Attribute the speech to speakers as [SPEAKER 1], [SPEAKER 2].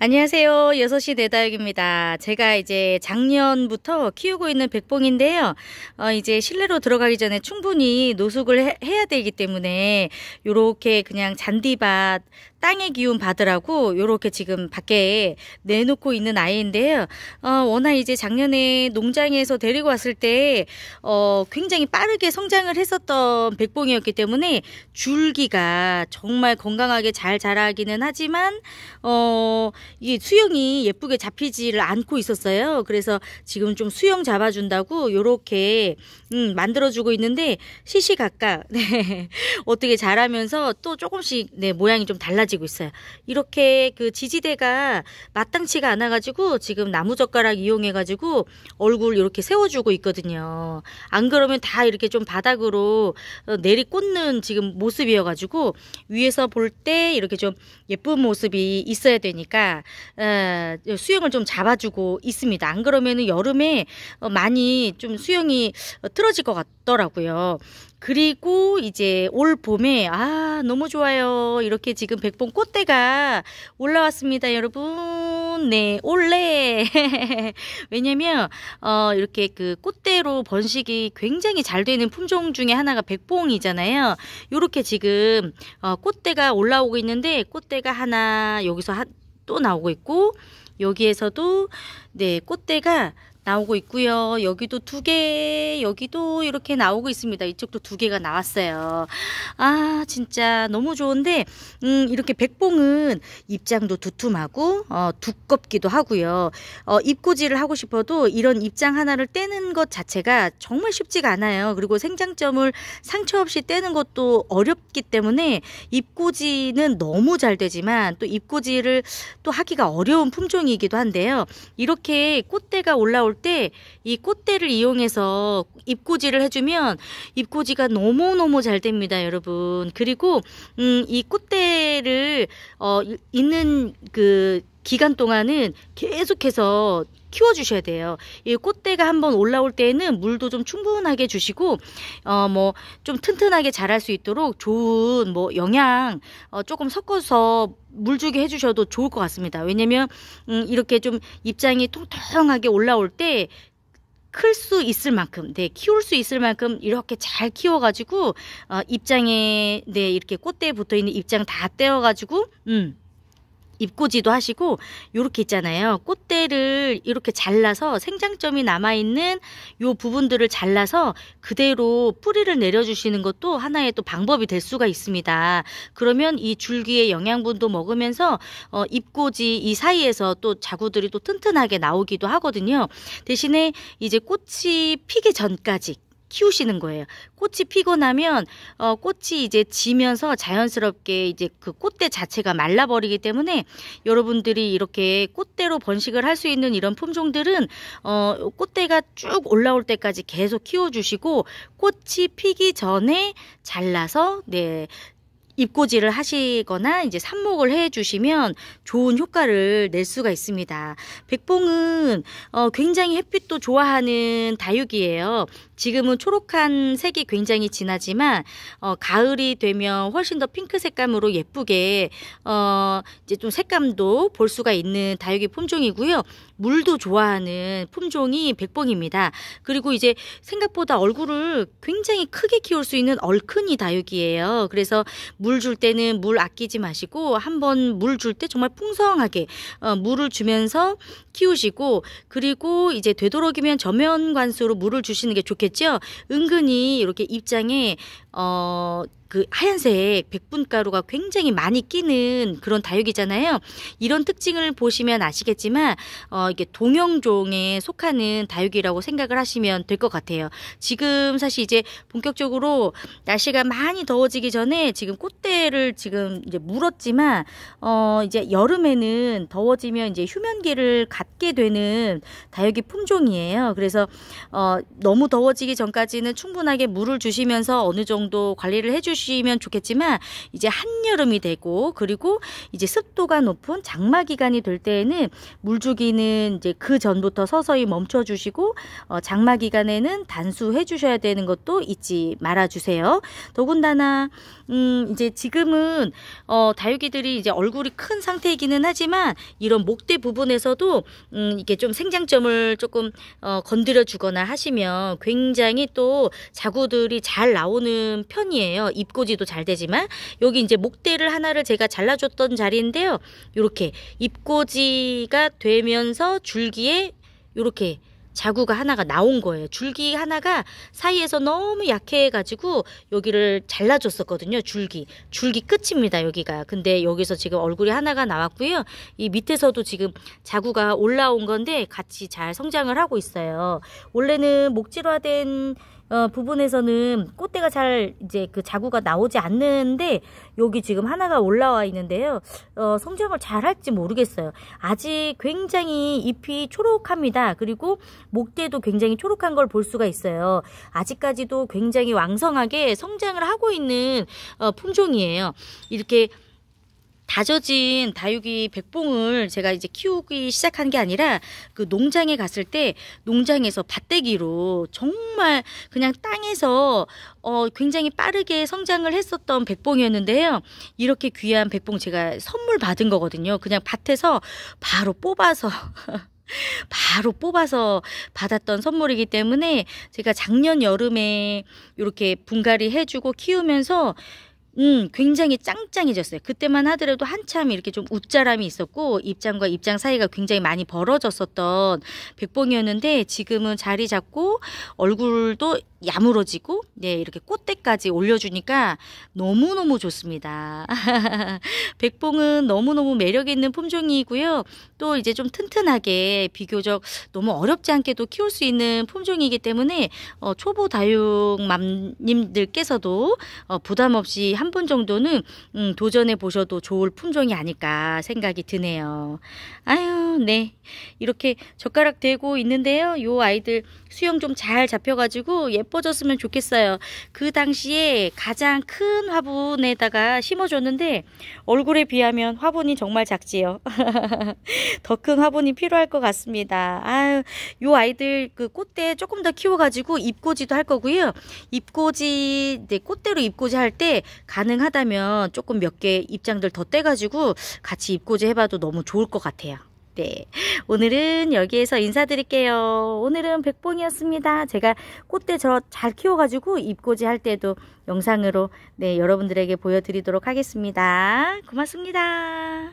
[SPEAKER 1] 안녕하세요. 6시 내다육입니다. 제가 이제 작년부터 키우고 있는 백봉인데요. 어, 이제 실내로 들어가기 전에 충분히 노숙을 해, 야 되기 때문에 이렇게 그냥 잔디밭 땅의 기운 받으라고 요렇게 지금 밖에 내놓고 있는 아이인데요. 어, 워낙 이제 작년에 농장에서 데리고 왔을 때 어, 굉장히 빠르게 성장을 했었던 백봉이었기 때문에 줄기가 정말 건강하게 잘 자라기는 하지만 어, 이 수영이 예쁘게 잡히지를 않고 있었어요. 그래서 지금 좀 수영 잡아준다고 요렇게 음, 만들어주고 있는데 시시각각 네, 어떻게 자라면서 또 조금씩 네, 모양이 좀 달라지고 많아지고 있어요. 이렇게 그 지지대가 마땅치가 않아가지고 지금 나무젓가락 이용해가지고 얼굴 이렇게 세워주고 있거든요. 안 그러면 다 이렇게 좀 바닥으로 어, 내리꽂는 지금 모습이어가지고 위에서 볼 때 이렇게 좀 예쁜 모습이 있어야 되니까 어, 수영을 좀 잡아주고 있습니다. 안 그러면은 여름에 어, 많이 좀 수영이 틀어질 것 같더라고요. 그리고 이제 올 봄에 아 너무 좋아요. 이렇게 지금 백봉 꽃대가 올라왔습니다. 여러분. 네 올레. 왜냐면 어 이렇게 그 꽃대로 번식이 굉장히 잘 되는 품종 중에 하나가 백봉이잖아요. 요렇게 지금 어, 꽃대가 올라오고 있는데 꽃대가 하나 여기서 한, 또 나오고 있고 여기에서도 네 꽃대가 나오고 있고요. 여기도 두 개, 여기도 이렇게 나오고 있습니다. 이쪽도 두 개가 나왔어요. 아, 진짜 너무 좋은데 음, 이렇게 백봉은 입장도 두툼하고 어, 두껍기도 하고요. 어, 입고지를 하고 싶어도 이런 입장 하나를 떼는 것 자체가 정말 쉽지가 않아요. 그리고 생장점을 상처 없이 떼는 것도 어렵기 때문에 입고지는 너무 잘 되지만 또입고지를또 하기가 어려운 품종이기도 한데요. 이렇게 꽃대가 올라올 나올 때이 꽃대를 이용해서 입꽂지를 해주면 입꽂지가 너무너무 잘 됩니다 여러분 그리고 음, 이 꽃대를 어, 있는 그 기간 동안은 계속해서 키워주셔야 돼요. 이 꽃대가 한번 올라올 때에는 물도 좀 충분하게 주시고, 어, 뭐, 좀 튼튼하게 자랄 수 있도록 좋은, 뭐, 영양, 어, 조금 섞어서 물 주게 해주셔도 좋을 것 같습니다. 왜냐면, 음, 이렇게 좀 입장이 통통하게 올라올 때, 클 수 있을 만큼, 네, 키울 수 있을 만큼 이렇게 잘 키워가지고, 어, 입장에, 네, 이렇게 꽃대에 붙어 있는 입장 다 떼어가지고, 음, 입고지도 하시고 요렇게 있잖아요. 꽃대를 이렇게 잘라서 생장점이 남아있는 요 부분들을 잘라서 그대로 뿌리를 내려주시는 것도 하나의 또 방법이 될 수가 있습니다. 그러면 이 줄기의 영양분도 먹으면서 어, 입고지 이 사이에서 또 자구들이 또 튼튼하게 나오기도 하거든요. 대신에 이제 꽃이 피기 전까지 키우시는 거예요. 꽃이 피고 나면 어, 꽃이 이제 지면서 자연스럽게 이제 그 꽃대 자체가 말라버리기 때문에 여러분들이 이렇게 꽃대로 번식을 할 수 있는 이런 품종들은 어, 꽃대가 쭉 올라올 때까지 계속 키워주시고 꽃이 피기 전에 잘라서 네 입고지를 하시거나 이제 삽목을 해주시면 좋은 효과를 낼 수가 있습니다. 백봉은 어, 굉장히 햇빛도 좋아하는 다육이에요. 지금은 초록한 색이 굉장히 진하지만 어, 가을이 되면 훨씬 더 핑크 색감으로 예쁘게 어, 이제 좀 색감도 볼 수가 있는 다육이 품종이고요. 물도 좋아하는 품종이 백봉입니다. 그리고 이제 생각보다 얼굴을 굉장히 크게 키울 수 있는 얼큰이 다육이에요. 그래서 물 줄 때는 물 아끼지 마시고 한번 물 줄 때 정말 풍성하게 어, 물을 주면서 키우시고 그리고 이제 되도록이면 저면 관수로 물을 주시는 게좋겠어요 좋겠죠? 은근히 이렇게 입장에 어그 하얀색 백분가루가 굉장히 많이 끼는 그런 다육이잖아요. 이런 특징을 보시면 아시겠지만 어 이게 동형종에 속하는 다육이라고 생각을 하시면 될 것 같아요. 지금 사실 이제 본격적으로 날씨가 많이 더워지기 전에 지금 꽃대를 지금 이제 물었지만 어 이제 여름에는 더워지면 이제 휴면기를 갖게 되는 다육이 품종이에요. 그래서 어 너무 더워지기 전까지는 충분하게 물을 주시면서 어느 정도 관리를 해주 주시면 좋겠지만 이제 한여름이 되고 그리고 이제 습도가 높은 장마 기간이 될 때에는 물주기는 이제 그 전부터 서서히 멈춰 주시고 어, 장마 기간에는 단수해 주셔야 되는 것도 잊지 말아 주세요. 더군다나 음 이제 지금은 어 다육이들이 이제 얼굴이 큰 상태이기는 하지만 이런 목대 부분에서도 음 이게 좀 생장점을 조금 어 건드려 주거나 하시면 굉장히 또 자구들이 잘 나오는 편이에요. 입꼬지도 잘 되지만 여기 이제 목대를 하나를 제가 잘라줬던 자리인데요. 이렇게 입꼬지가 되면서 줄기에 이렇게 자구가 하나가 나온 거예요. 줄기 하나가 사이에서 너무 약해가지고 여기를 잘라줬었거든요. 줄기. 줄기 끝입니다. 여기가. 근데 여기서 지금 얼굴이 하나가 나왔고요. 이 밑에서도 지금 자구가 올라온 건데 같이 잘 성장을 하고 있어요. 원래는 목질화된 어, 부분에서는 꽃대가 잘 이제 그 자구가 나오지 않는데 여기 지금 하나가 올라와 있는데요. 어, 성장을 잘 할지 모르겠어요. 아직 굉장히 잎이 초록합니다. 그리고 목대도 굉장히 초록한 걸 볼 수가 있어요. 아직까지도 굉장히 왕성하게 성장을 하고 있는 어, 품종이에요. 이렇게 다져진 다육이 백봉을 제가 이제 키우기 시작한 게 아니라 그 농장에 갔을 때 농장에서 밭대기로 정말 그냥 땅에서 어 굉장히 빠르게 성장을 했었던 백봉이었는데요. 이렇게 귀한 백봉 제가 선물 받은 거거든요. 그냥 밭에서 바로 뽑아서 바로 뽑아서 받았던 선물이기 때문에 제가 작년 여름에 이렇게 분갈이 해주고 키우면서 음, 굉장히 짱짱해졌어요. 그때만 하더라도 한참 이렇게 좀 웃자람이 있었고 입장과 입장 사이가 굉장히 많이 벌어졌었던 백봉이었는데 지금은 자리 잡고 얼굴도 야무러지고 네 이렇게 꽃대까지 올려주니까 너무너무 좋습니다. 백봉은 너무너무 매력있는 품종이고요. 또 이제 좀 튼튼하게 비교적 너무 어렵지 않게도 키울 수 있는 품종이기 때문에 어, 초보 다육맘님들께서도 어, 부담없이 한 번 정도는 음, 도전해 보셔도 좋을 품종이 아닐까 생각이 드네요. 아유 네 이렇게 젓가락 대고 있는데요. 요 아이들 수영 좀 잘 잡혀가지고 예뻐졌으면 좋겠어요. 그 당시에 가장 큰 화분에다가 심어줬는데 얼굴에 비하면 화분이 정말 작지요. 더 큰 화분이 필요할 것 같습니다. 아유, 요 아이들 그 꽃대 조금 더 키워가지고 입꽂이도할 거고요. 입꽂이 네, 꽃대로 입꽂이할 때 가능하다면 조금 몇 개입장들더 떼가지고 같이 입꽂이 해봐도 너무 좋을 것 같아요. 네. 오늘은 여기에서 인사드릴게요. 오늘은 백봉이었습니다. 제가 꽃대 저 잘 키워가지고 입꽂지할 때도 영상으로 네, 여러분들에게 보여드리도록 하겠습니다. 고맙습니다.